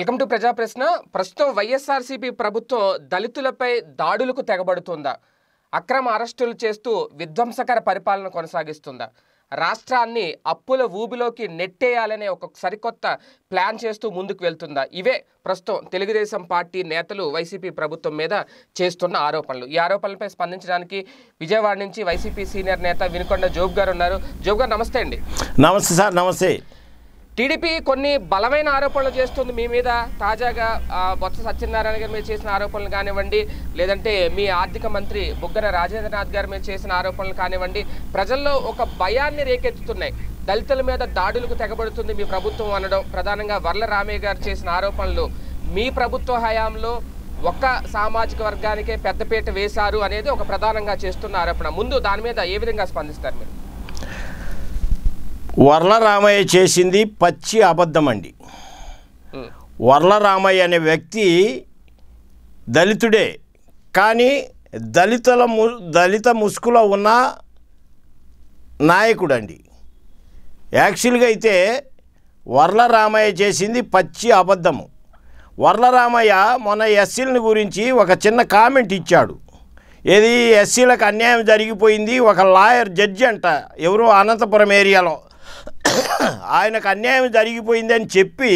welcome to ప్రజా ప్రశ్న ప్రస్తుతం వైఎస్ఆర్సీపీ ప్రభుత్వం దళితులపై దాడులకు తెగబడుతుందా అక్రమ అరెస్టులు చేస్తూ విధ్వంసకర పరిపాలన కొనసాగిస్తుందా రాష్ట్రాన్ని అప్పుల ఊబిలోకి నెట్టేయాలనే ఒక సరికొత్త ప్లాన్ చేస్తూ ముందుకు వెళ్తుందా ఇవే ప్రస్తుతం తెలుగుదేశం పార్టీ నేతలు వైసీపీ ప్రభుత్వం మీద చేస్తున్న ఆరోపణలు ఈ ఆరోపణలపై స్పందించడానికి విజయవాడ నుంచి వైసీపీ సీనియర్ నేత వినుకొండ జోబ్ గారు ఉన్నారు జోబ్ గారు నమస్తే అండి నమస్తే సార్ నమస్తే టీడీపీ కొన్ని బలమైన ఆరోపణలు చేస్తుంది మీ మీద తాజాగా బొత్స సత్యనారాయణ గారి మీద చేసిన ఆరోపణలు కానివ్వండి లేదంటే మీ ఆర్థిక మంత్రి బుగ్గన రాజేంద్రనాథ్ గారి మీద చేసిన ఆరోపణలు కానివ్వండి ప్రజల్లో ఒక భయాన్ని రేకెత్తుతున్నాయి దళితుల మీద దాడులకు తెగబడుతుంది మీ ప్రభుత్వం అనడం ప్రధానంగా వర్ల రామయ్య గారు చేసిన ఆరోపణలు మీ ప్రభుత్వ హయాంలో ఒక్క సామాజిక వర్గానికే పెద్దపీట వేశారు అనేది ఒక ప్రధానంగా చేస్తున్న ఆరోపణ ముందు దాని మీద ఏ విధంగా స్పందిస్తారు మీరు వర్లరామయ్య చేసింది పచ్చి అబద్ధం అండి వర్లరామయ్య అనే వ్యక్తి దళితుడే కానీ దళితుల ము దళిత ముసుగులో ఉన్న నాయకుడు అండి యాక్చువల్గా అయితే వరలరామయ్య చేసింది పచ్చి అబద్ధము వర్లరామయ్య మొన్న ఎస్సీలని గురించి ఒక చిన్న కామెంట్ ఇచ్చాడు ఏది ఎస్సీలకు అన్యాయం జరిగిపోయింది ఒక లాయర్ జడ్జి అంట ఎవరు అనంతపురం ఏరియాలో ఆయనకు అన్యాయం జరిగిపోయిందని చెప్పి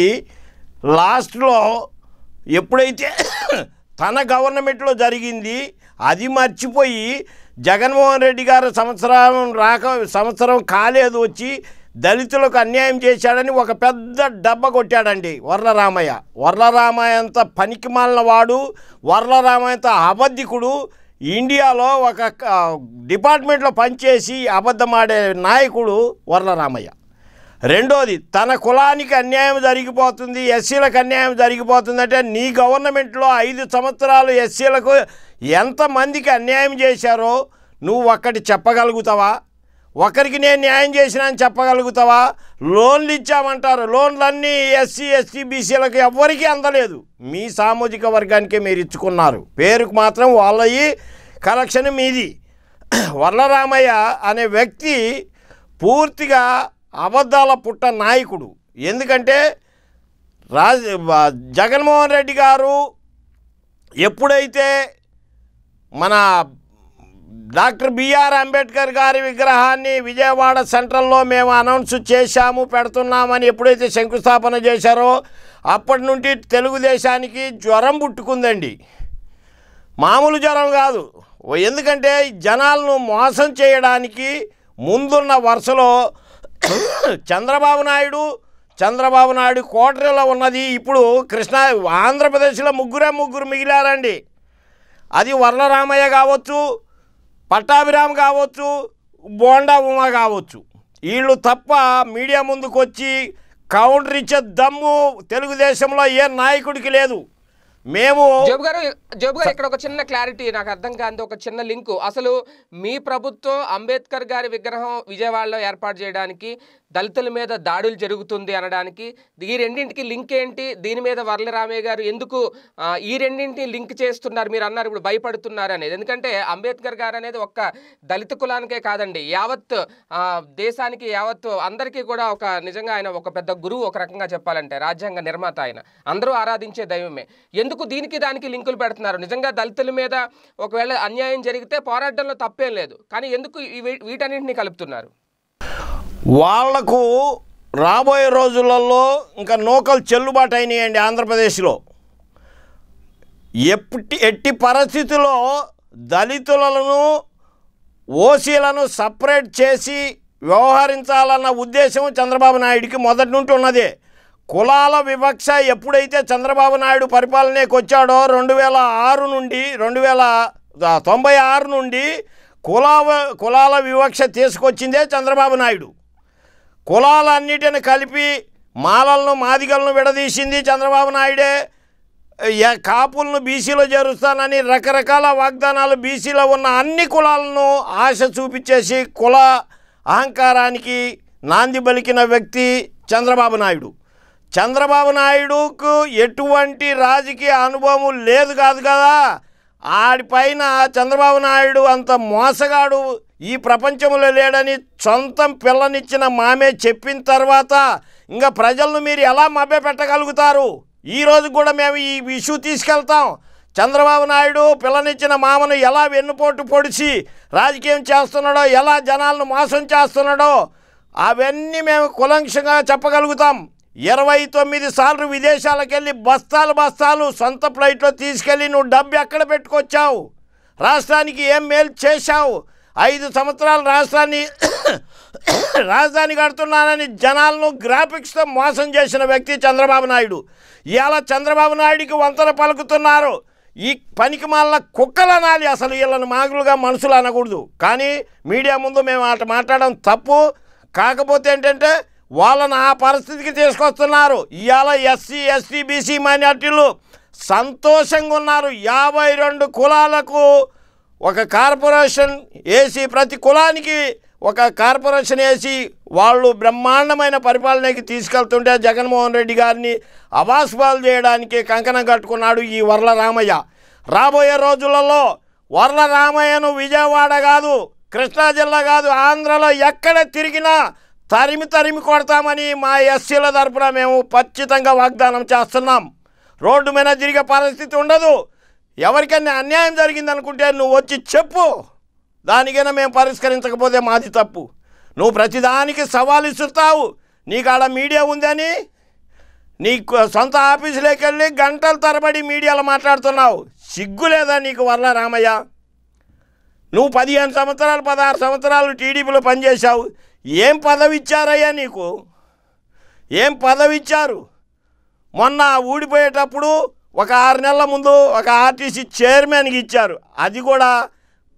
లాస్ట్లో ఎప్పుడైతే తన గవర్నమెంట్లో జరిగింది అది మర్చిపోయి జగన్మోహన్ రెడ్డి గారు సంవత్సరం రాక సంవత్సరం కాలేదు వచ్చి దళితులకు అన్యాయం చేశాడని ఒక పెద్ద డబ్బ కొట్టాడండి వర్లరామయ్య వర్లరామయ్య అంత పనికిమాలిన వాడు వర్లరామయ్య అంత అబద్ధికుడు ఇండియాలో ఒక డిపార్ట్మెంట్లో పనిచేసి అబద్ధమాడే నాయకుడు వరలరామయ్య రెండోది తన కులానికి అన్యాయం జరిగిపోతుంది ఎస్సీలకు అన్యాయం జరిగిపోతుందంటే నీ గవర్నమెంట్లో ఐదు సంవత్సరాలు ఎస్సీలకు ఎంతమందికి అన్యాయం చేశారో నువ్వు ఒక్కటి చెప్పగలుగుతావా ఒకరికి నేను న్యాయం చేసిన అని చెప్పగలుగుతావా లోన్లు ఇచ్చామంటారు లోన్లన్నీ ఎస్సీ ఎస్టీ బీసీలకు ఎవ్వరికీ అందలేదు మీ సామాజిక వర్గానికే మీరు ఇచ్చుకున్నారు పేరుకు మాత్రం వాళ్ళయి కలెక్షన్ మీది వరలరామయ్య అనే వ్యక్తి పూర్తిగా అబద్ధాల పుట్ట నాయకుడు ఎందుకంటే రాజ జగన్మోహన్ రెడ్డి గారు ఎప్పుడైతే మన డాక్టర్ బిఆర్ అంబేద్కర్ గారి విగ్రహాన్ని విజయవాడ సెంట్రల్లో మేము అనౌన్స్ చేశాము పెడుతున్నామని ఎప్పుడైతే శంకుస్థాపన చేశారో అప్పటి నుండి తెలుగుదేశానికి జ్వరం పుట్టుకుందండి మామూలు జ్వరం కాదు ఎందుకంటే జనాలను మోసం చేయడానికి ముందున్న వరుసలో చంద్రబాబు నాయుడు చంద్రబాబు నాయుడు కోటరిలో ఉన్నది ఇప్పుడు కృష్ణా ఆంధ్రప్రదేశ్లో ముగ్గురే ముగ్గురు మిగిలారండి అది వరలరామయ్య కావచ్చు పట్టాభిరామ్ కావచ్చు బోండా ఉమా కావచ్చు వీళ్ళు తప్ప మీడియా ముందుకు వచ్చి కౌంటర్ ఇచ్చే దమ్ము తెలుగుదేశంలో ఏ నాయకుడికి లేదు మేము జోబు గారు జోబు గారు ఇక్కడ ఒక చిన్న క్లారిటీ నాకు అర్థం కాదు ఒక చిన్న లింకు అసలు మీ ప్రభుత్వం అంబేద్కర్ గారి విగ్రహం విజయవాడలో ఏర్పాటు చేయడానికి దళితుల మీద దాడులు జరుగుతుంది అనడానికి ఈ రెండింటికి లింక్ ఏంటి దీని మీద వరల రామయ్య గారు ఎందుకు ఈ రెండింటిని లింక్ చేస్తున్నారు మీరు అన్నారు ఇప్పుడు భయపడుతున్నారు అనేది ఎందుకంటే అంబేద్కర్ గారు అనేది ఒక్క దళిత కులానికే కాదండి యావత్ దేశానికి యావత్ అందరికీ కూడా ఒక నిజంగా ఆయన ఒక పెద్ద గురువు ఒక రకంగా చెప్పాలంటే రాజ్యాంగ నిర్మాత ఆయన అందరూ ఆరాధించే దైవమే ఎందుకు ఎందుకు దీనికి దానికి లింకులు పెడుతున్నారు నిజంగా దళితుల మీద ఒకవేళ అన్యాయం జరిగితే పోరాటంలో తప్పేం లేదు కానీ ఎందుకు వీటన్నింటినీ కలుపుతున్నారు వాళ్లకు రాబోయే రోజులలో ఇంకా నూకలు చెల్లుబాటు అయినాయండి ఆంధ్రప్రదేశ్లో ఎప్పటి ఎట్టి పరిస్థితుల్లో దళితులను ఓసీలను సపరేట్ చేసి వ్యవహరించాలన్న ఉద్దేశం చంద్రబాబు నాయుడికి మొదటి నుండి ఉన్నదే కులాల వివక్ష ఎప్పుడైతే చంద్రబాబు నాయుడు పరిపాలనకు వచ్చాడో రెండు వేల ఆరు నుండి రెండు వేల తొంభై ఆరు నుండి కులావ కులాల వివక్ష తీసుకొచ్చిందే చంద్రబాబు నాయుడు కులాలన్నిటిని కలిపి మాలలను మాదిగలను విడదీసింది చంద్రబాబు నాయుడే కాపులను బీసీలో చేరుస్తానని రకరకాల వాగ్దానాలు బీసీలో ఉన్న అన్ని కులాలను ఆశ చూపించేసి కుల అహంకారానికి నాంది పలికిన వ్యక్తి చంద్రబాబు నాయుడు చంద్రబాబు నాయుడుకు ఎటువంటి రాజకీయ అనుభవం లేదు కాదు కదా ఆడిపైన చంద్రబాబు నాయుడు అంత మోసగాడు ఈ ప్రపంచంలో లేడని సొంతం పిల్లనిచ్చిన మామే చెప్పిన తర్వాత ఇంకా ప్రజలను మీరు ఎలా మభ్య పెట్టగలుగుతారు ఈరోజు కూడా మేము ఈ ఇష్యూ తీసుకెళ్తాం చంద్రబాబు నాయుడు పిల్లనిచ్చిన మామను ఎలా వెన్నుపోటు పొడిచి రాజకీయం చేస్తున్నాడో ఎలా జనాలను మోసం చేస్తున్నాడో అవన్నీ మేము కులంక్షంగా చెప్పగలుగుతాం ఇరవై తొమ్మిది సార్లు విదేశాలకు వెళ్ళి బస్తాలు బస్తాలు సొంత ఫ్లైట్లో తీసుకెళ్ళి నువ్వు డబ్బు ఎక్కడ పెట్టుకొచ్చావు రాష్ట్రానికి ఏం మేలు చేశావు ఐదు సంవత్సరాలు రాష్ట్రాన్ని రాజధాని కడుతున్నానని జనాలను గ్రాఫిక్స్తో మోసం చేసిన వ్యక్తి చంద్రబాబు నాయుడు ఇవాళ చంద్రబాబు నాయుడికి వంతన పలుకుతున్నారు ఈ పనికి మాల కుక్కలు అనాలి అసలు వీళ్ళని మాగులుగా మనుషులు అనకూడదు కానీ మీడియా ముందు మేము అట మాట్లాడడం తప్పు కాకపోతే ఏంటంటే వాళ్ళని ఆ పరిస్థితికి తీసుకొస్తున్నారు ఇవాళ ఎస్సీ ఎస్టీ బీసీ మైనార్టీలు సంతోషంగా ఉన్నారు యాభై రెండు కులాలకు ఒక కార్పొరేషన్ ఏసీ ప్రతి కులానికి ఒక కార్పొరేషన్ వేసి వాళ్ళు బ్రహ్మాండమైన పరిపాలనకి తీసుకెళ్తుంటే జగన్మోహన్ రెడ్డి గారిని అవాస్పాలు చేయడానికి కంకణం కట్టుకున్నాడు ఈ వరల రామయ్య రాబోయే రోజులలో వరల రామయ్యను విజయవాడ కాదు కృష్ణా జిల్లా కాదు ఆంధ్రలో ఎక్కడ తిరిగినా తరిమి తరిమి కొడతామని మా ఎస్సీల తరపున మేము ఖచ్చితంగా వాగ్దానం చేస్తున్నాం రోడ్డు మీద తిరిగే పరిస్థితి ఉండదు ఎవరికైనా అన్యాయం జరిగిందనుకుంటే నువ్వు వచ్చి చెప్పు దానికైనా మేము పరిష్కరించకపోతే మాది తప్పు నువ్వు ప్రతిదానికి సవాలు ఇస్తున్నావు నీకు ఆడ మీడియా ఉందని నీ సొంత ఆఫీసులోకెళ్ళి గంటల తరబడి మీడియాలో మాట్లాడుతున్నావు సిగ్గు లేదా నీకు వల్ల రామయ్య నువ్వు పదిహేను సంవత్సరాలు పదహారు సంవత్సరాలు టీడీపీలో పనిచేశావు ఏం పదవి ఇచ్చారయ్యా నీకు ఏం పదవి ఇచ్చారు మొన్న ఊడిపోయేటప్పుడు ఒక ఆరు నెలల ముందు ఒక ఆర్టీసీ చైర్మన్కి ఇచ్చారు అది కూడా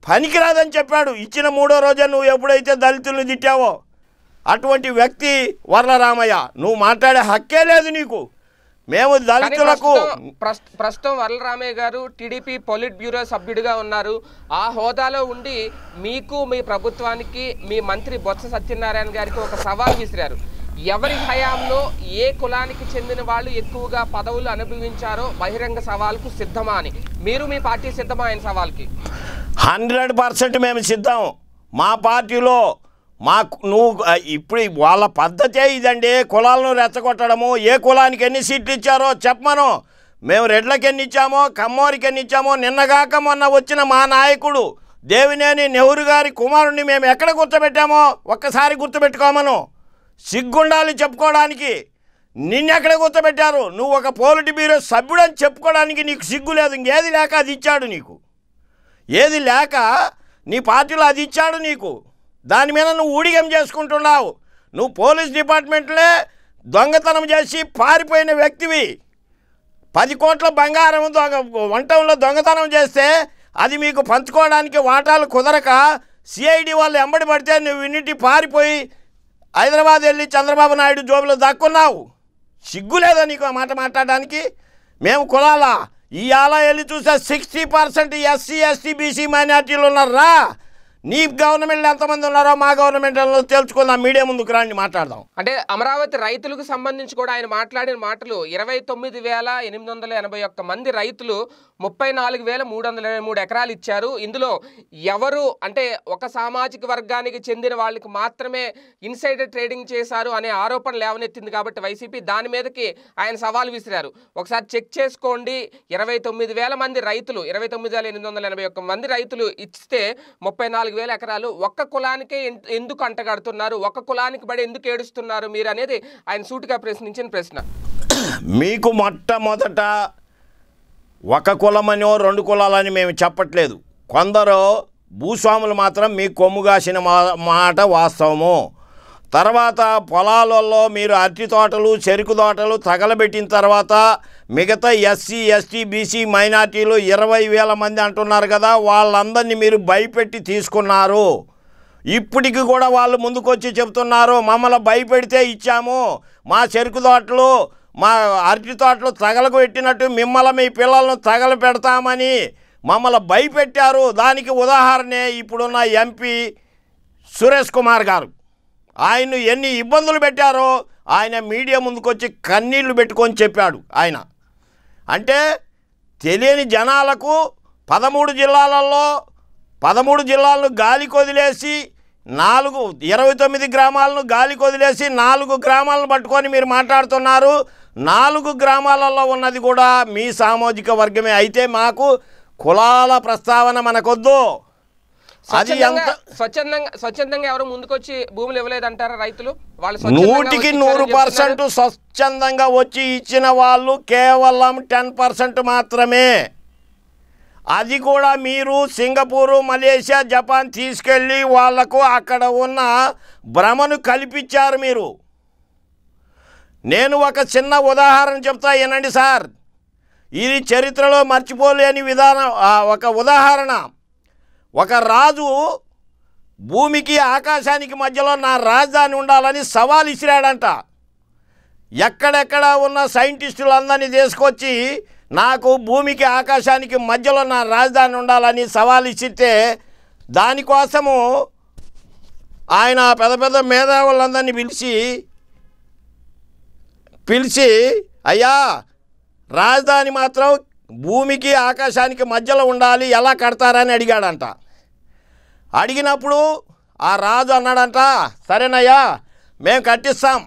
పనికిరాదని చెప్పాడు ఇచ్చిన మూడో రోజే నువ్వు ఎప్పుడైతే దళితులను తిట్టావో అటువంటి వ్యక్తి వరలరామయ్య నువ్వు మాట్లాడే హక్కే లేదు నీకు మేము దళితులకు ప్రస్తుతం వరలరామయ్య గారు టీడీపీ పొలిట్ బ్యూరో సభ్యుడిగా ఉన్నారు ఆ హోదాలో ఉండి మీకు మీ ప్రభుత్వానికి మీ మంత్రి బొత్స సత్యనారాయణ గారికి ఒక సవాల్ విసిరారు ఎవరి హయాంలో ఏ కులానికి చెందిన వాళ్ళు ఎక్కువగా పదవులు అనుభవించారో బహిరంగ సవాల్కు సిద్ధమా అని మీరు మీ పార్టీ సిద్ధమా ఆయన సవాల్కి హండ్రెడ్ పర్సెంట్ మేము సిద్ధం మా పార్టీలో మాకు నువ్వు ఇప్పుడు వాళ్ళ పద్ధతే ఇదండి కులాలను రెచ్చగొట్టడము ఏ కులానికి ఎన్ని సీట్లు ఇచ్చారో చెప్పమను మేము రెడ్లకి ఎన్ని ఇచ్చామో కమ్మోరికి ఎన్ని ఇచ్చామో నిన్నగాక మొన్న వచ్చిన మా నాయకుడు దేవినేని నెహ్రూ గారి కుమారుణ్ణి మేము ఎక్కడ గుర్తుపెట్టామో ఒక్కసారి గుర్తుపెట్టుకోమను సిగ్గుండాలి చెప్పుకోవడానికి నిన్నెక్కడ గుర్తుపెట్టారు నువ్వు ఒక పోలిటి బ్యూరో సభ్యుడని చెప్పుకోవడానికి నీకు సిగ్గు లేదు ఇంకేది లేక అది ఇచ్చాడు నీకు ఏది లేక నీ పార్టీలో అది ఇచ్చాడు నీకు దాని మీద నువ్వు ఊడిగం చేసుకుంటున్నావు నువ్వు పోలీస్ డిపార్ట్మెంట్లే దొంగతనం చేసి పారిపోయిన వ్యక్తివి పది కోట్ల బంగారం దొంగ వంటంలో దొంగతనం చేస్తే అది మీకు పంచుకోవడానికి వాటాలు కుదరక సిఐడి వాళ్ళు ఎంబడి పడితే నువ్వు ఇన్నింటి పారిపోయి హైదరాబాద్ వెళ్ళి చంద్రబాబు నాయుడు జోబులో దాక్కున్నావు సిగ్గులేదా నీకు ఆ మాట మాట్లాడడానికి మేము కులాలా ఇవాళ వెళ్ళి చూసా sixty percent SC ST BC మైనార్టీలు ఉన్నారా నీ గవర్నమెంట్లో ఎంతమంది ఉన్నారో మా గవర్నమెంట్లో తెలుసుకుందాం మీడియా ముందుకు రాండి మాట్లాడదాం అంటే అమరావతి రైతులకు సంబంధించి కూడా ఆయన మాట్లాడిన మాటలు ఇరవై తొమ్మిది వేల ఎనిమిది వందల ఎనభై ఒక్క మంది రైతులు ముప్పై నాలుగు వేల మూడు వందల ఇరవై మూడు ఎకరాలు ఇచ్చారు ఇందులో ఎవరు అంటే ఒక సామాజిక వర్గానికి చెందిన వాళ్ళకి మాత్రమే ఇన్సైడర్ ట్రేడింగ్ చేశారు అనే ఆరోపణ లేవనెత్తింది కాబట్టి వైసీపీ దాని మీదకి ఆయన సవాల్ విసిరారు ఒకసారి చెక్ చేసుకోండి ఇరవై తొమ్మిది వేల మంది రైతులు ఇరవై తొమ్మిది వేల ఎనిమిది వందల ఎనభై ఒక్క మంది రైతులు ఇస్తే ముప్పై నాలుగు వేల ఎకరాలు ఒక్క కులానికే ఎందుకు అంటగడుతున్నారు ఒక్క కులానికి బడి ఎందుకు ఏడుస్తున్నారు మీరు అనేది ఆయన సూటిగా ప్రశ్నించిన ప్రశ్న మీకు మొట్టమొదట ఒక కులమనో రెండు కులాలని మేము చెప్పట్లేదు కొందరు భూస్వాములు మాత్రం మీ కొమ్ముగాసిన మాట వాస్తవము తర్వాత పొలాలలో మీరు అరటి తోటలు చెరుకు తోటలు తగలబెట్టిన తర్వాత మిగతా ఎస్సీ ఎస్టీ బీసీ మైనార్టీలు ఇరవై వేల మంది అంటున్నారు కదా వాళ్ళందరినీ మీరు భయపెట్టి తీసుకున్నారు ఇప్పటికి కూడా వాళ్ళు ముందుకొచ్చి చెబుతున్నారు మమ్మల్ని భయపెడితే ఇచ్చాము మా చెరుకు తోటలు మా అరటి తోటలు తగలగొట్టినట్టు మిమ్మల్ని మీ పిల్లలను తగల పెడతామని మమ్మల్ని భయపెట్టారు దానికి ఉదాహరణే ఇప్పుడున్న ఎంపీ సురేష్ కుమార్ గారు ఆయన్ను ఎన్ని ఇబ్బందులు పెట్టారో ఆయన మీడియా ముందుకొచ్చి కన్నీళ్లు పెట్టుకొని చెప్పాడు ఆయన అంటే తెలియని జనాలకు పదమూడు జిల్లాలలో పదమూడు జిల్లాలను గాలి కొదిలేసి నాలుగు ఇరవై తొమ్మిది గ్రామాలను గాలి కొదిలేసి నాలుగు గ్రామాలను పట్టుకొని మీరు మాట్లాడుతున్నారు నాలుగు గ్రామాలలో ఉన్నది కూడా మీ సామాజిక వర్గమే అయితే మాకు కులాల ప్రస్తావన మనకొద్దు అది ఎంత స్వచ్ఛందంగా స్వచ్ఛందంగా ఎవరు ముందుకొచ్చి భూములు ఇవ్వలేదంటారా రైతులు వాళ్ళు నూటికి నూరు పర్సెంట్ స్వచ్ఛందంగా వచ్చి ఇచ్చిన వాళ్ళు కేవలం టెన్ పర్సెంట్ మాత్రమే అది కూడా మీరు సింగపూరు మలేషియా జపాన్ తీసుకెళ్ళి వాళ్లకు అక్కడ ఉన్న భ్రమను కల్పించారు మీరు నేను ఒక చిన్న ఉదాహరణ చెప్తా వినండి సార్ ఇది చరిత్రలో మర్చిపోలేని విధానం ఒక ఉదాహరణ ఒక రాజు భూమికి ఆకాశానికి మధ్యలో నా రాజధాని ఉండాలని సవాల్ ఇసిరాడంట ఎక్కడెక్కడ ఉన్న సైంటిస్టులందరినీ తీసుకొచ్చి నాకు భూమికి ఆకాశానికి మధ్యలో నా రాజధాని ఉండాలని సవాల్ ఇచ్చితే దానికోసము ఆయన పెద్ద పెద్ద మేధావులందరినీ పిలిచి పిలిచి అయ్యా రాజధాని మాత్రం భూమికి ఆకాశానికి మధ్యలో ఉండాలి ఎలా కడతారని అడిగాడంట అడిగినప్పుడు ఆ రాజు అన్నాడంట సరేనయ్యా మేము కట్టిస్తాం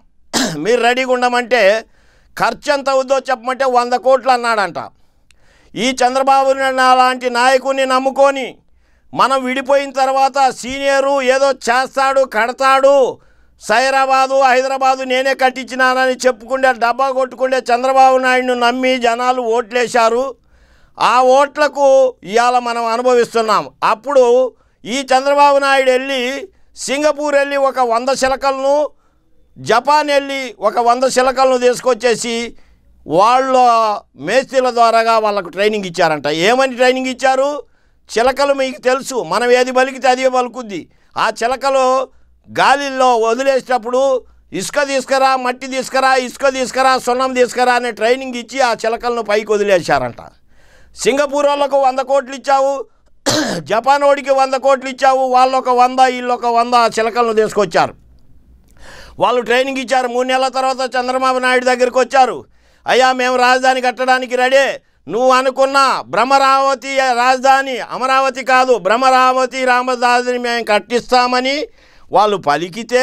మీరు రెడీగా ఉండమంటే ఖర్చు ఎంత అవుద్దో చెప్పమంటే వంద కోట్లు అన్నాడంట ఈ చంద్రబాబు లాంటి నాయకుడిని నమ్ముకొని మనం విడిపోయిన తర్వాత సీనియరు ఏదో చేస్తాడు కడతాడు సైరాబాదు హైదరాబాదు నేనే కట్టించినానని చెప్పుకుంటే డబ్బా కొట్టుకుండే చంద్రబాబు నాయుడును నమ్మి జనాలు ఓట్లేశారు ఆ ఓట్లకు ఇవాళ మనం అనుభవిస్తున్నాం అప్పుడు ఈ చంద్రబాబు నాయుడు వెళ్ళి సింగపూర్ వెళ్ళి ఒక వంద శిలకలను జపాన్ వెళ్ళి ఒక వంద శిలకలను తీసుకొచ్చేసి వాళ్ళ మేస్త్రీల ద్వారాగా వాళ్ళకు ట్రైనింగ్ ఇచ్చారంట ఏమని ట్రైనింగ్ ఇచ్చారు చిలకలు మీకు తెలుసు మనం ఏది బలికితే అదే బలుకుద్ది ఆ చిలకలు గాలిల్లో వదిలేసేటప్పుడు ఇసుక తీసుకురా మట్టి తీసుకురా ఇసుక తీసుకురా సున్నం తీసుకురా అనే ట్రైనింగ్ ఇచ్చి ఆ చిలకలను పైకి వదిలేశారంట సింగపూర్ వాళ్ళకు వంద కోట్లు ఇచ్చావు జపాన్ ఓడికి వంద కోట్లు ఇచ్చావు వాళ్ళొక వంద వీళ్ళొక ఒక వంద ఆ చిలకలను తీసుకొచ్చారు వాళ్ళు ట్రైనింగ్ ఇచ్చారు మూడు నెలల తర్వాత చంద్రబాబు నాయుడు దగ్గరికి వచ్చారు అయ్యా మేము రాజధాని కట్టడానికి రెడీ నువ్వు అనుకున్న బ్రహ్మరావతి రాజధాని అమరావతి కాదు బ్రహ్మరావతి రామరాజధాని మేము కట్టిస్తామని వాళ్ళు పలికితే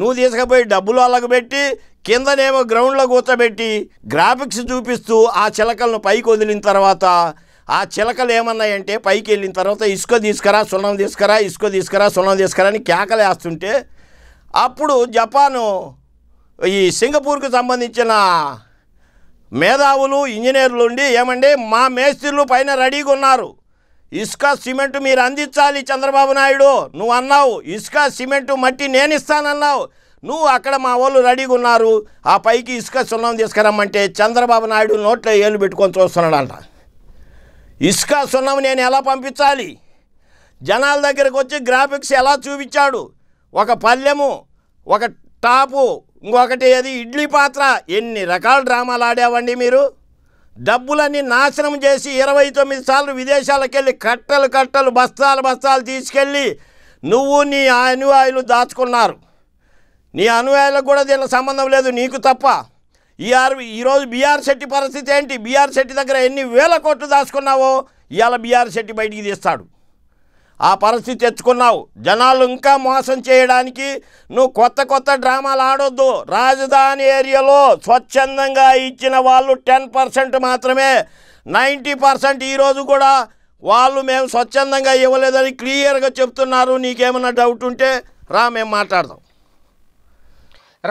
నువ్వు తీసుకుపోయి డబ్బులు వాళ్ళకు పెట్టి కిందనేమో గ్రౌండ్లో కూర్చోబెట్టి గ్రాఫిక్స్ చూపిస్తూ ఆ చిలకలను పైకి వదిలిన తర్వాత ఆ చిలకలు ఏమన్నాయంటే పైకి వెళ్ళిన తర్వాత ఇసుక తీసుకురా సున్నం తీసుకురా ఇసుక తీసుకురా సున్నం తీసుకురా అని కేకలు వేస్తుంటే అప్పుడు జపాను ఈ సింగపూర్కు సంబంధించిన మేధావులు ఇంజనీర్లు ఉండి ఏమండి మా మేస్త్రిలు పైన రెడీగా ఉన్నారు ఇసుక సిమెంట్ మీరు అందించాలి చంద్రబాబు నాయుడు నువ్వు అన్నావు ఇసుక సిమెంట్ మట్టి నేను ఇస్తానన్నావు నువ్వు అక్కడ మా వాళ్ళు రెడీగా ఉన్నారు ఆ పైకి ఇసుక సున్నం తీసుకురమ్మంటే చంద్రబాబు నాయుడు నోట్లో ఏళ్ళు పెట్టుకొని చూస్తున్నాడంట ఇసుక సున్నం నేను ఎలా పంపించాలి జనాల దగ్గరకు వచ్చి గ్రాఫిక్స్ ఎలా చూపించాడు ఒక పల్లెము ఒక టాపు ఇంకొకటి అది ఇడ్లీ పాత్ర ఎన్ని రకాల డ్రామాలు ఆడావండి మీరు డబ్బులన్నీ నాశనం చేసి ఇరవై తొమ్మిది సార్లు విదేశాలకు వెళ్ళి కట్టలు కట్టలు బస్తాలు బస్తాలు తీసుకెళ్ళి నువ్వు నీ అనుయాయులు దాచుకున్నారు నీ అనుయాయులకు కూడా దీనికి సంబంధం లేదు నీకు తప్ప ఈఆర్ ఈరోజు బీఆర్ శెట్టి పరిస్థితి ఏంటి బీఆర్ శెట్టి దగ్గర ఎన్ని వేల కోట్లు దాచుకున్నావో ఇవాళ బీఆర్ శెట్టి బయటికి తీస్తాడు ఆ పరిస్థితి తెచ్చుకున్నావు జనాలు ఇంకా మోసం చేయడానికి నువ్వు కొత్త కొత్త డ్రామాలు ఆడొద్దు రాజధాని ఏరియాలో స్వచ్ఛందంగా ఇచ్చిన వాళ్ళు టెన్ పర్సెంట్ మాత్రమే నైంటీ పర్సెంట్ ఈరోజు కూడా వాళ్ళు మేము స్వచ్ఛందంగా ఇవ్వలేదని క్లియర్గా చెప్తున్నారు నీకేమైనా డౌట్ ఉంటే రా మేము మాట్లాడదాం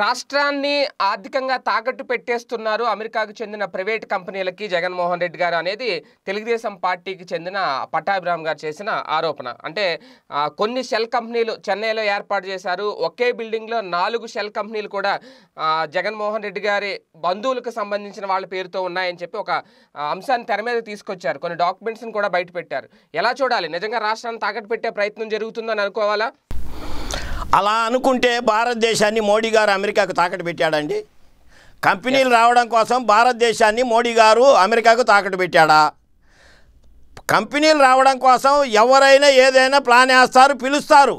రాష్ట్రాన్ని ఆర్థికంగా తాకట్టు పెట్టేస్తున్నారు అమెరికాకు చెందిన ప్రైవేట్ కంపెనీలకి జగన్మోహన్ రెడ్డి గారు అనేది తెలుగుదేశం పార్టీకి చెందిన పట్టాభిరామ్ గారు చేసిన ఆరోపణ అంటే కొన్ని షెల్ కంపెనీలు చెన్నైలో ఏర్పాటు చేశారు ఒకే బిల్డింగ్లో నాలుగు షెల్ కంపెనీలు కూడా జగన్మోహన్ రెడ్డి గారి బంధువులకు సంబంధించిన వాళ్ళ పేరుతో ఉన్నాయని చెప్పి ఒక అంశాన్ని తెర మీద తీసుకొచ్చారు కొన్ని డాక్యుమెంట్స్ని కూడా బయటపెట్టారు ఎలా చూడాలి నిజంగా రాష్ట్రాన్ని తాకట్టు పెట్టే ప్రయత్నం జరుగుతుందని అనుకోవాలా అలా అనుకుంటే భారతదేశాన్ని మోడీ గారు అమెరికాకు తాకట్టు పెట్టాడండి కంపెనీలు రావడం కోసం భారతదేశాన్ని మోడీ గారు అమెరికాకు తాకట్టు పెట్టాడా కంపెనీలు రావడం కోసం ఎవరైనా ఏదైనా ప్లాన్ వేస్తారు పిలుస్తారు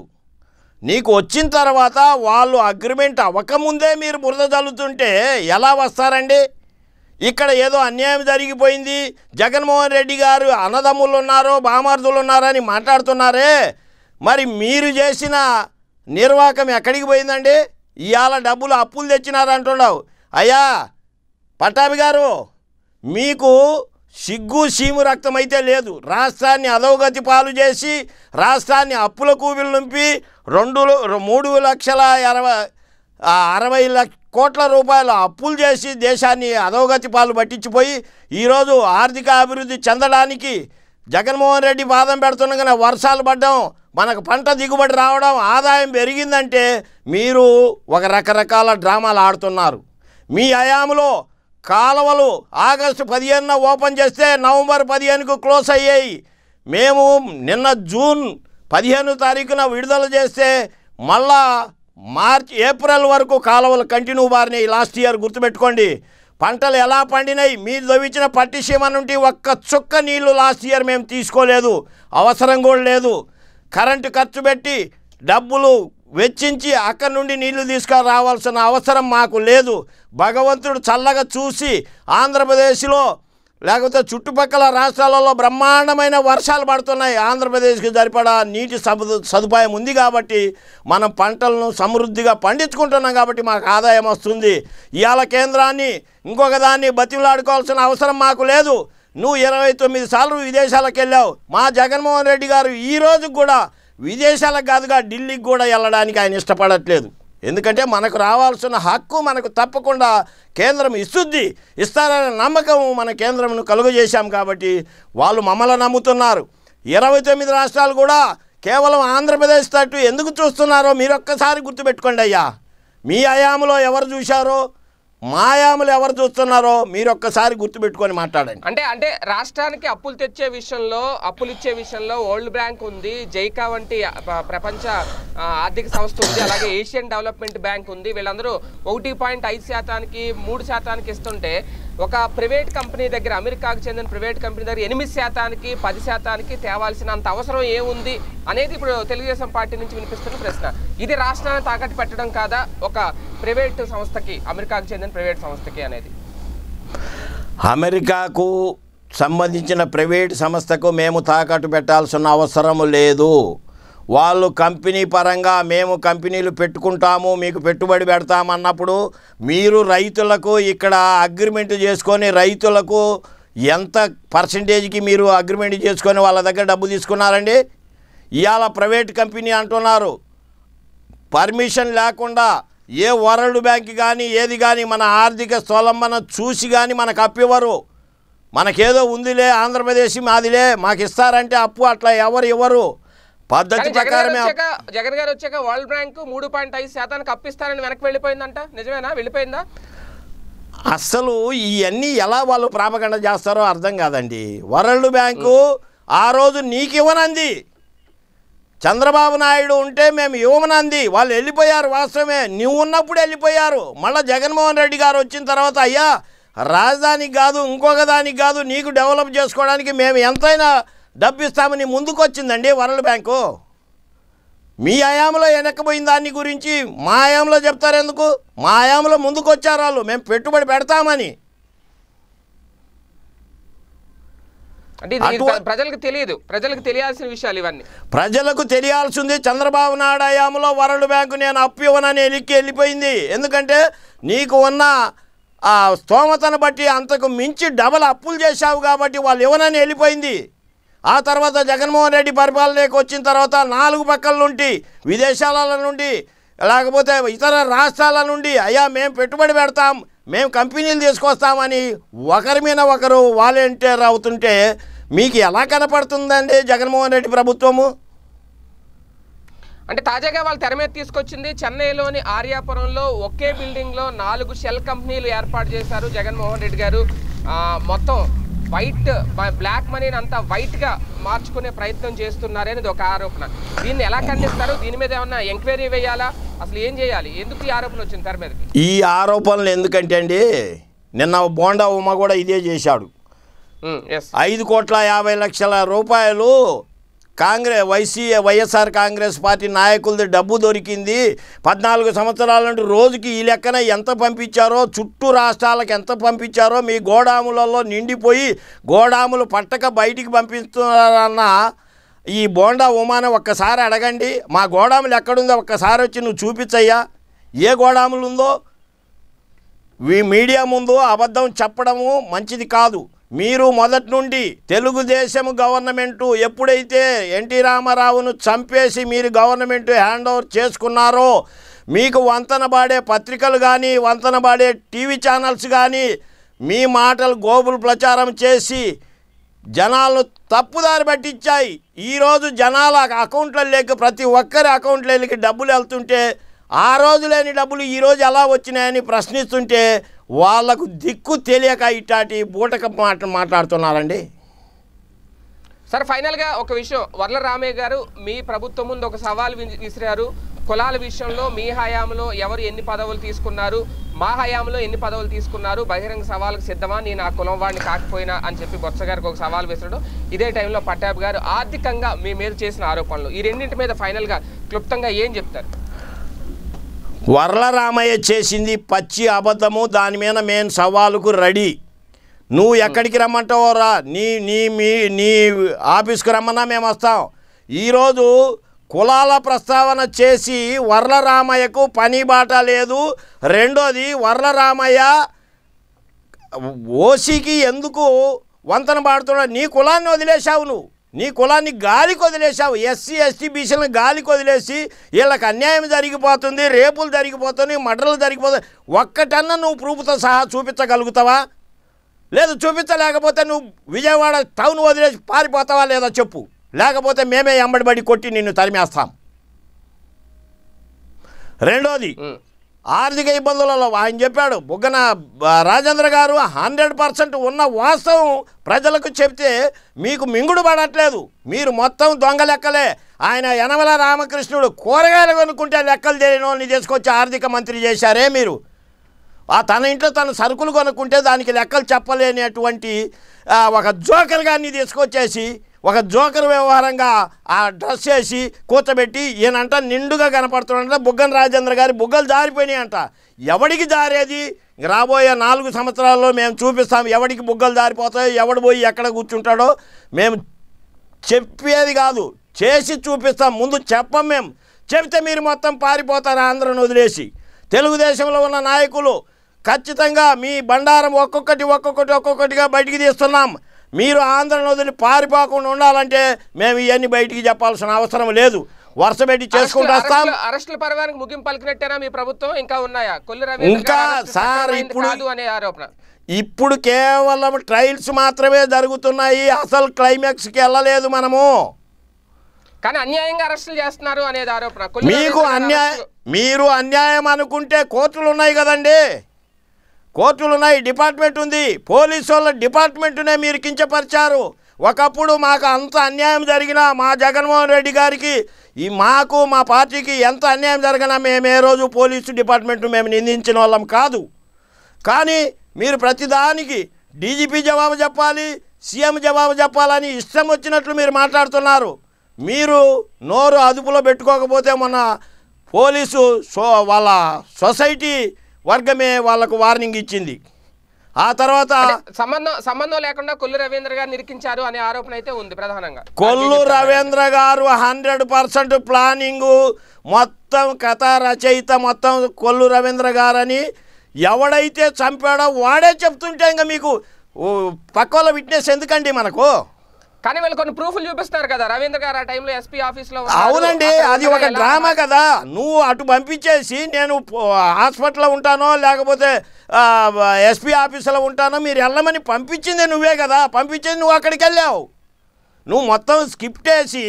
నీకు వచ్చిన తర్వాత వాళ్ళు అగ్రిమెంట్ అవ్వకముందే మీరు బురద చల్లుతుంటే ఎలా వస్తారండి ఇక్కడ ఏదో అన్యాయం జరిగిపోయింది జగన్మోహన్ రెడ్డి గారు అన్నదమ్ములు ఉన్నారో బామార్దులు ఉన్నారని మాట్లాడుతున్నారే మరి మీరు చేసిన నిర్వాహకం ఎక్కడికి పోయిందండి ఇవాళ డబ్బులు అప్పులు తెచ్చినారంటున్నావు అయ్యా పట్టాభి గారు మీకు సిగ్గు సీము రక్తం అయితే లేదు రాష్ట్రాన్ని అధోగతి పాలు చేసి రాష్ట్రాన్ని అప్పుల కూబిలు నింపి రెండు మూడు లక్షల అరవై అరవై లక్ష కోట్ల రూపాయలు అప్పులు చేసి దేశాన్ని అధోగతి పాలు పట్టించిపోయి ఈరోజు ఆర్థిక అభివృద్ధి చెందడానికి జగన్మోహన్ రెడ్డి బాధం పెడుతుండగానే వర్షాలు పడ్డం మనకు పంట దిగుబడి రావడం ఆదాయం పెరిగిందంటే మీరు ఒక రకరకాల డ్రామాలు ఆడుతున్నారు మీ అయాములో కాలువలు ఆగస్టు పదిహేనున ఓపెన్ చేస్తే నవంబర్ పదిహేనుకు క్లోజ్ అయ్యాయి మేము నిన్న జూన్ పదిహేను తారీఖున విడుదల చేస్తే మళ్ళా మార్చ్ ఏప్రిల్ వరకు కాలువలు కంటిన్యూ బారినాయి లాస్ట్ ఇయర్ గుర్తుపెట్టుకోండి పంటలు ఎలా పండినాయి మీరు దొవిచిన పట్టిసీమ నుండి ఒక్క చుక్క నీళ్లు లాస్ట్ ఇయర్ మేము తీసుకోలేదు అవసరం కూడా లేదు కరెంటు ఖర్చు పెట్టి డబ్బులు వెచ్చించి అక్కడి నుండి నీళ్లు తీసుకురావాల్సిన అవసరం మాకు లేదు భగవంతుడు చల్లగా చూసి ఆంధ్రప్రదేశ్లో లేకపోతే చుట్టుపక్కల రాష్ట్రాలలో బ్రహ్మాండమైన వర్షాలు పడుతున్నాయి ఆంధ్రప్రదేశ్కి సరిపడా నీటి సదుపాయం ఉంది కాబట్టి మనం పంటలను సమృద్ధిగా పండించుకుంటున్నాం కాబట్టి మాకు ఆదాయం వస్తుంది ఇవాళ కేంద్రాన్ని ఇంకొక దాన్ని బతిలాడుకోవాల్సిన అవసరం మాకు లేదు నువ్వు ఇరవై తొమ్మిది సార్లు విదేశాలకు వెళ్ళావు మా జగన్మోహన్ రెడ్డి గారు ఈరోజు కూడా విదేశాలకు కాదుగా ఢిల్లీకి కూడా వెళ్ళడానికి ఆయన ఇష్టపడట్లేదు ఎందుకంటే మనకు రావాల్సిన హక్కు మనకు తప్పకుండా కేంద్రం ఇస్తుంది ఇస్తారనే నమ్మకం మన కేంద్రంను చేశాం కాబట్టి వాళ్ళు మమ్మల్ని నమ్ముతున్నారు ఇరవై తొమ్మిది రాష్ట్రాలు కూడా కేవలం ఆంధ్రప్రదేశ్ తట్టు ఎందుకు చూస్తున్నారో మీరు ఒక్కసారి గుర్తుపెట్టుకోండి అయ్యా మీ అయాములో ఎవరు చూశారో మాయాములు ఎవరు చూస్తున్నారో మీరు ఒక్కసారి గుర్తుపెట్టుకొని మాట్లాడండి అంటే అంటే రాష్ట్రానికి అప్పులు తెచ్చే విషయంలో అప్పులు ఇచ్చే విషయంలో వరల్డ్ బ్యాంక్ ఉంది జైకా వంటి ప్రపంచ ఆర్థిక సంస్థ ఉంది అలాగే ఏషియన్ డెవలప్మెంట్ బ్యాంక్ ఉంది వీళ్ళందరూ ఒకటి పాయింట్ ఐదు శాతానికి మూడు శాతానికి ఇస్తుంటే ఒక ప్రైవేట్ కంపెనీ దగ్గర అమెరికాకు చెందిన ప్రైవేట్ కంపెనీ దగ్గర ఎనిమిది శాతానికి పది శాతానికి తేవాల్సిన అంత అవసరం ఏముంది అనేది ఇప్పుడు తెలుగుదేశం పార్టీ నుంచి వినిపిస్తున్న ప్రశ్న ఇది రాష్ట్రాన్ని తాకట్టు పెట్టడం కాదా ఒక ప్రైవేట్ సంస్థకి అమెరికాకు చెందిన ప్రైవేట్ సంస్థకి అనేది అమెరికాకు సంబంధించిన ప్రైవేట్ సంస్థకు మేము తాకట్టు పెట్టాల్సిన అవసరం లేదు వాళ్ళు కంపెనీ పరంగా మేము కంపెనీలు పెట్టుకుంటాము మీకు పెట్టుబడి పెడతామన్నప్పుడు మీరు రైతులకు ఇక్కడ అగ్రిమెంట్ చేసుకొని రైతులకు ఎంత పర్సంటేజ్కి మీరు అగ్రిమెంట్ చేసుకొని వాళ్ళ దగ్గర డబ్బు తీసుకున్నారండి ఇవాళ ప్రైవేట్ కంపెనీ అంటున్నారు పర్మిషన్ లేకుండా ఏ వరల్డ్ బ్యాంక్ కానీ ఏది కానీ మన ఆర్థిక స్వలంబన చూసి కానీ మనకు అప్పివ్వరు మనకేదో ఉందిలే ఆంధ్రప్రదేశ్ మాదిలే మాకు ఇస్తారంటే అప్పు అట్లా ఎవరు ఇవ్వరు పద్ధతి ప్రకారమే జగన్ గారు వచ్చాక వరల్డ్ బ్యాంక్ మూడు పాయింట్ ఐదు శాతానికి అప్పిస్తానని వెనక్కి వెళ్ళిపోయిందంట నిజమేనా వెళ్ళిపోయిందా అస్సలు ఇవన్నీ ఎలా వాళ్ళు ప్రాపగండ చేస్తారో అర్థం కాదండి వరల్డ్ బ్యాంకు ఆ రోజు నీకు ఇవ్వనంది చంద్రబాబు నాయుడు ఉంటే మేము ఇవ్వమనంది వాళ్ళు వెళ్ళిపోయారు వాస్తవమే నువ్వు ఉన్నప్పుడు వెళ్ళిపోయారు మళ్ళీ జగన్మోహన్ రెడ్డి గారు వచ్చిన తర్వాత అయ్యా రాజధానికి కాదు ఇంకొక దానికి కాదు నీకు డెవలప్ చేసుకోవడానికి మేము ఎంతైనా డబ్బిస్తామని ముందుకొచ్చిందండి వరల్డ్ బ్యాంకు మీ హయాంలో వెనక్కిపోయిన దాన్ని గురించి మా హయాంలో చెప్తారు ఎందుకు మా హయాంలో ముందుకొచ్చారు వాళ్ళు మేము పెట్టుబడి పెడతామని ప్రజలకు తెలియదు ప్రజలకు తెలియాల్సిన విషయాలు ఇవన్నీ ప్రజలకు తెలియాల్సింది చంద్రబాబు నాయుడు హయాంలో వరల్డ్ బ్యాంకు నేను అప్పు ఇవ్వనని ఎలిక్కి వెళ్ళిపోయింది ఎందుకంటే నీకు ఉన్న ఆ స్తోమతను బట్టి అంతకు మించి డబల్ అప్పులు చేశావు కాబట్టి వాళ్ళు ఇవ్వనని వెళ్ళిపోయింది ఆ తర్వాత జగన్మోహన్ రెడ్డి పరిపాలనకు వచ్చిన తర్వాత నాలుగు పక్కల నుండి విదేశాల నుండి లేకపోతే ఇతర రాష్ట్రాల నుండి అయ్యా మేము పెట్టుబడి పెడతాం మేము కంపెనీలు తీసుకొస్తామని ఒకరి మీద ఒకరు వాలంటీర్ అవుతుంటే మీకు ఎలా కనపడుతుందండి జగన్మోహన్ రెడ్డి ప్రభుత్వము అంటే తాజాగా వాళ్ళు తెర మీద తీసుకొచ్చింది చెన్నైలోని ఆర్యాపురంలో ఒకే బిల్డింగ్లో నాలుగు షెల్ కంపెనీలు ఏర్పాటు చేశారు జగన్మోహన్ రెడ్డి గారు మొత్తం వైట్ బ్లాక్ మనీని అంతా వైట్గా మార్చుకునే ప్రయత్నం చేస్తున్నారనేది ఒక ఆరోపణ దీన్ని ఎలా ఖండిస్తారు దీని మీద ఏమన్నా ఎంక్వైరీ వేయాలా అసలు ఏం చేయాలి ఎందుకు ఈ ఆరోపణలు వచ్చింది తెర మీదకి ఈ ఆరోపణలు ఎందుకంటే అండి నిన్న బోండా ఉమ్మ కూడా ఇదే చేశాడు ఐదు కోట్ల యాభై లక్షల రూపాయలు కాంగ్రెస్ వైసీ వైఎస్ఆర్ కాంగ్రెస్ పార్టీ నాయకులది డబ్బు దొరికింది పద్నాలుగు సంవత్సరాల నుండి రోజుకి ఈ లెక్కన ఎంత పంపించారో చుట్టూ రాష్ట్రాలకు ఎంత పంపించారో మీ గోడాములలో నిండిపోయి గోడాములు పట్టక బయటికి పంపిస్తున్నారన్న ఈ బోండా ఉమాన ఒక్కసారి అడగండి మా గోడాములు ఎక్కడుందో ఒక్కసారి వచ్చి నువ్వు చూపించయ్యా ఏ గోడాములు ఉందో మీడియా ముందు అబద్ధం చెప్పడము మంచిది కాదు మీరు మొదటి నుండి తెలుగుదేశం గవర్నమెంట్ ఎప్పుడైతే ఎన్టీ రామారావును చంపేసి మీరు గవర్నమెంట్ హ్యాండ్ ఓవర్ చేసుకున్నారో మీకు పాడే పత్రికలు కానీ పాడే టీవీ ఛానల్స్ కానీ మీ మాటలు గోబులు ప్రచారం చేసి జనాలను తప్పుదారి పట్టించాయి ఈరోజు జనాల అకౌంట్లలోకి ప్రతి ఒక్కరి అకౌంట్లలోకి డబ్బులు వెళ్తుంటే ఆ రోజు లేని డబ్బులు ఈరోజు ఎలా వచ్చినాయని ప్రశ్నిస్తుంటే వాళ్లకు దిక్కు తెలియక ఇటాటి బూటక మాట మాట్లాడుతున్నారండి సార్ ఫైనల్గా ఒక విషయం వర్ల రామయ్య గారు మీ ప్రభుత్వం ముందు ఒక సవాల్ విసిరారు కులాల విషయంలో మీ హయాంలో ఎవరు ఎన్ని పదవులు తీసుకున్నారు మా హయాంలో ఎన్ని పదవులు తీసుకున్నారు బహిరంగ సవాల్కి సిద్ధమా నేను ఆ కులం వాడిని కాకపోయినా అని చెప్పి బొత్స గారికి ఒక సవాల్ విసిరడం ఇదే టైంలో పట్టాబ్ గారు ఆర్థికంగా మీ మీద చేసిన ఆరోపణలు ఈ రెండింటి మీద ఫైనల్గా క్లుప్తంగా ఏం చెప్తారు వరలరామయ్య చేసింది పచ్చి అబద్ధము దాని మీద మేము సవాలుకు రెడీ నువ్వు ఎక్కడికి రమ్మంటావు రా నీ నీ మీ నీ ఆఫీస్కి రమ్మన్నా మేము వస్తాం ఈరోజు కులాల ప్రస్తావన చేసి వరలరామయ్యకు పని బాట లేదు రెండోది వరలరామయ్య ఓసీకి ఎందుకు వంతన పాడుతున్నా నీ కులాన్ని వదిలేశావు నువ్వు నీ కులాన్ని గాలి కొదిలేసావు ఎస్సీ ఎస్టీ బీసీలను గాలికి వదిలేసి వీళ్ళకి అన్యాయం జరిగిపోతుంది రేపులు జరిగిపోతుంది మర్డర్లు జరిగిపోతుంది ఒక్కటన్నా నువ్వు ప్రూఫ్తో సహా చూపించగలుగుతావా లేదు చూపించలేకపోతే నువ్వు విజయవాడ టౌన్ వదిలేసి పారిపోతావా లేదా చెప్పు లేకపోతే మేమే ఎంబడిబడి కొట్టి నిన్ను తరిమేస్తాం రెండోది ఆర్థిక ఇబ్బందులలో ఆయన చెప్పాడు బుగ్గన రాజేంద్ర గారు హండ్రెడ్ పర్సెంట్ ఉన్న వాస్తవం ప్రజలకు చెప్తే మీకు మింగుడు పడట్లేదు మీరు మొత్తం దొంగ లెక్కలే ఆయన యనమల రామకృష్ణుడు కూరగాయలు కొనుక్కుంటే లెక్కలు తెలియని వాళ్ళని చేసుకొచ్చి ఆర్థిక మంత్రి చేశారే మీరు ఆ తన ఇంట్లో తన సరుకులు కొనుక్కుంటే దానికి లెక్కలు చెప్పలేనటువంటి ఒక జోకర్ గారిని తీసుకొచ్చేసి ఒక జోకర్ వ్యవహారంగా ఆ డ్రెస్ వేసి కూర్చోబెట్టి ఈయనంట నిండుగా కనపడుతున్నాడంట బుగ్గన రాజేంద్ర గారి బుగ్గలు జారిపోయినాయి అంట ఎవడికి జారేది రాబోయే నాలుగు సంవత్సరాల్లో మేము చూపిస్తాం ఎవడికి బుగ్గలు జారిపోతాయో ఎవడు పోయి ఎక్కడ కూర్చుంటాడో మేము చెప్పేది కాదు చేసి చూపిస్తాం ముందు చెప్పం మేము చెబితే మీరు మొత్తం పారిపోతారు ఆంధ్రను వదిలేసి తెలుగుదేశంలో ఉన్న నాయకులు ఖచ్చితంగా మీ బండారం ఒక్కొక్కటి ఒక్కొక్కటి ఒక్కొక్కటిగా బయటికి తీస్తున్నాం మీరు ఆంధ్రను వదిలి పారిపోకుండా ఉండాలంటే మేము ఇవన్నీ బయటికి చెప్పాల్సిన అవసరం లేదు వరుస పెట్టి చేసుకుంటూ వస్తాం అరెస్టుల పర్వానికి ముగింపు పలికినట్టేనా మీ ప్రభుత్వం ఇంకా ఉన్నాయా కొల్లు ఇంకా సార్ ఇప్పుడు అనే ఆరోపణ ఇప్పుడు కేవలం ట్రయల్స్ మాత్రమే జరుగుతున్నాయి అసలు క్లైమాక్స్కి వెళ్ళలేదు మనము కానీ అన్యాయంగా అరెస్టులు చేస్తున్నారు అనేది ఆరోపణ మీకు అన్యాయం మీరు అన్యాయం అనుకుంటే కోర్టులు ఉన్నాయి కదండీ ఉన్నాయి డిపార్ట్మెంట్ ఉంది పోలీసు వాళ్ళ డిపార్ట్మెంటునే మీరు కించపరిచారు ఒకప్పుడు మాకు అంత అన్యాయం జరిగినా మా జగన్మోహన్ రెడ్డి గారికి ఈ మాకు మా పార్టీకి ఎంత అన్యాయం జరిగినా మేము ఏ రోజు పోలీసు డిపార్ట్మెంట్ను మేము నిందించిన వాళ్ళం కాదు కానీ మీరు ప్రతిదానికి డీజీపీ జవాబు చెప్పాలి సీఎం జవాబు చెప్పాలని ఇష్టం వచ్చినట్లు మీరు మాట్లాడుతున్నారు మీరు నోరు అదుపులో పెట్టుకోకపోతే మన పోలీసు సో వాళ్ళ సొసైటీ వర్గమే వాళ్లకు వార్నింగ్ ఇచ్చింది ఆ తర్వాత సంబంధం సంబంధం లేకుండా కొల్లు రవీంద్ర గారు నిరికించారు అనే ఆరోపణ అయితే ఉంది ప్రధానంగా కొల్లు రవీంద్ర గారు హండ్రెడ్ పర్సెంట్ ప్లానింగ్ మొత్తం కథ రచయిత మొత్తం కొల్లు రవీంద్ర గారని ఎవడైతే చంపాడో వాడే చెప్తుంటే ఇంకా మీకు పక్క విట్నెస్ ఎందుకండి మనకు కానీ వీళ్ళు కొన్ని ప్రూఫ్లు చూపిస్తున్నారు కదా రవీంద్ర గారు ఆ టైంలో ఎస్పీ ఆఫీస్లో అవునండి అది ఒక డ్రామా కదా నువ్వు అటు పంపించేసి నేను హాస్పిటల్లో ఉంటానో లేకపోతే ఎస్పీ ఆఫీసులో ఉంటానో మీరు వెళ్ళమని పంపించింది నువ్వే కదా పంపించేది నువ్వు అక్కడికి వెళ్ళావు నువ్వు మొత్తం స్కిప్ట్ వేసి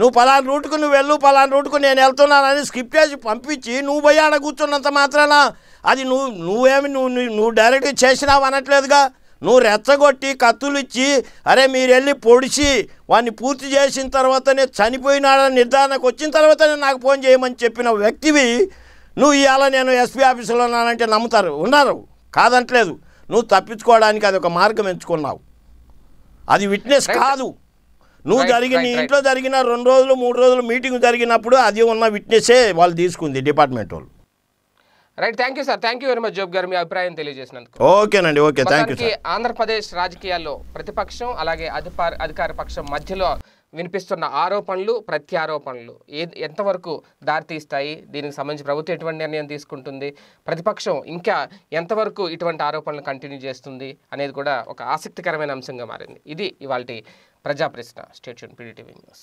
నువ్వు పలానా రూట్కు నువ్వు వెళ్ళు పలానా రూట్కు నేను వెళ్తున్నానని స్కిప్ వేసి పంపించి నువ్వు పోయి ఆడ కూర్చున్నంత మాత్రాన అది నువ్వు నువ్వేమి నువ్వు నువ్వు డైరెక్ట్గా చేసినావు అనట్లేదుగా నువ్వు రెచ్చగొట్టి కత్తులు ఇచ్చి అరే మీరు వెళ్ళి పొడిచి వాడిని పూర్తి చేసిన తర్వాతనే చనిపోయినాడని నిర్ధారణకు వచ్చిన తర్వాతనే నాకు ఫోన్ చేయమని చెప్పిన వ్యక్తివి నువ్వు ఇవాళ నేను ఎస్పీ ఆఫీసులో ఉన్నానంటే నమ్ముతారు ఉన్నారు కాదంటలేదు నువ్వు తప్పించుకోవడానికి అది ఒక మార్గం ఎంచుకున్నావు అది విట్నెస్ కాదు నువ్వు జరిగిన ఇంట్లో జరిగిన రెండు రోజులు మూడు రోజులు మీటింగ్ జరిగినప్పుడు అది ఉన్న విట్నెసే వాళ్ళు తీసుకుంది డిపార్ట్మెంట్ వాళ్ళు right thank you sir thank you very much Job గారు మీ అభిప్రాయం తెలియజేసినందుకు ఓకేనండి ఓకే థ్యాంక్ యూ ఆంధ్రప్రదేశ్ రాజకీయాల్లో ప్రతిపక్షం అలాగే అధికార అధికార పక్షం మధ్యలో వినిపిస్తున్న ఆరోపణలు ప్రత్యారోపణలు ఏ ఎంతవరకు దారితీస్తాయి దీనికి సంబంధించి ప్రభుత్వం ఎటువంటి నిర్ణయం తీసుకుంటుంది ప్రతిపక్షం ఇంకా ఎంతవరకు ఇటువంటి ఆరోపణలు కంటిన్యూ చేస్తుంది అనేది కూడా ఒక ఆసక్తికరమైన అంశంగా మారింది ఇది ఇవాళ ప్రజా ప్రశ్న స్టేట్ పీడీటీవీ న్యూస్